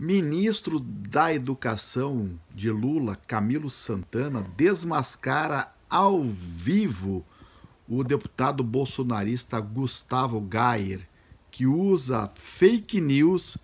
Ministro da Educação de Lula, Camilo Santana, desmascara ao vivo o deputado bolsonarista Gustavo Gayer, que usa fake news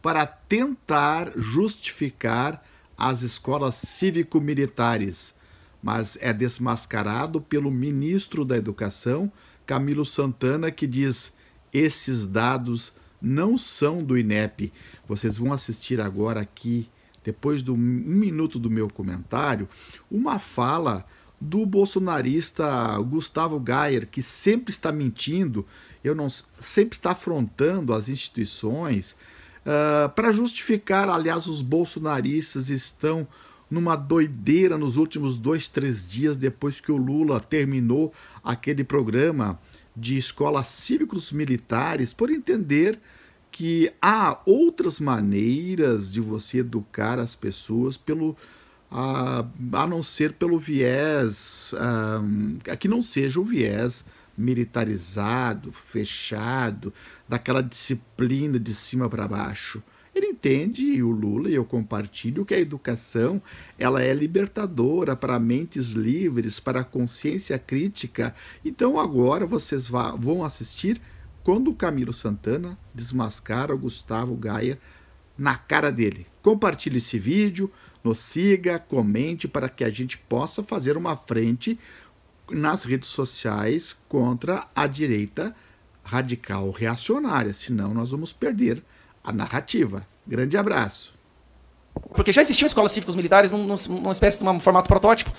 para tentar justificar as escolas cívico-militares, mas é desmascarado pelo ministro da Educação, Camilo Santana, que diz: esses dados não são do INEP. Vocês vão assistir agora aqui, depois do um minuto do meu comentário, uma fala do bolsonarista Gustavo Gayer, que sempre está mentindo, eu não sempre está afrontando as instituições uh, ah, para justificar, aliás, os bolsonaristas estão numa doideira nos últimos dois, três dias depois que o Lula terminou aquele programa de escolas cívicos militares por entender que há outras maneiras de você educar as pessoas pelo a, a não ser pelo viés a, ah, que não seja o viés militarizado, fechado, daquela disciplina de cima para baixo. Ele entende, e o Lula, e eu compartilho, que a educação ela é libertadora para mentes livres, para consciência crítica. Então agora vocês vão assistir quando o Camilo Santana desmascara o Gustavo Gaia na cara dele. Compartilhe esse vídeo, nos siga, comente para que a gente possa fazer uma frente nas redes sociais contra a direita radical reacionária, senão nós vamos perder a narrativa. Grande abraço. Porque já existiam escolas cívicos militares numa espécie de um formato protótipo.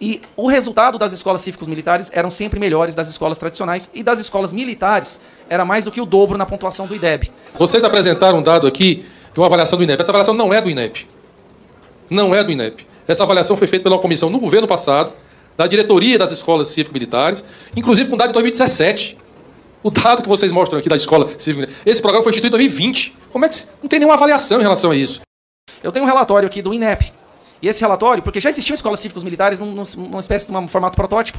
E o resultado das escolas cívicos militares eram sempre melhores das escolas tradicionais e das escolas militares era mais do que o dobro na pontuação do IDEB. Vocês apresentaram um dado aqui de uma avaliação do INEP. Essa avaliação não é do INEP. Não é do INEP. Essa avaliação foi feita pela comissão no governo passado, da diretoria das escolas cívicos militares, inclusive com dado de 2017. O dado que vocês mostram aqui da escola cívica, né? esse programa foi instituído em 2020. Como é que não tem nenhuma avaliação em relação a isso? Eu tenho um relatório aqui do INEP. E esse relatório, porque já existiam escolas cívicas militares numa espécie de um formato protótipo,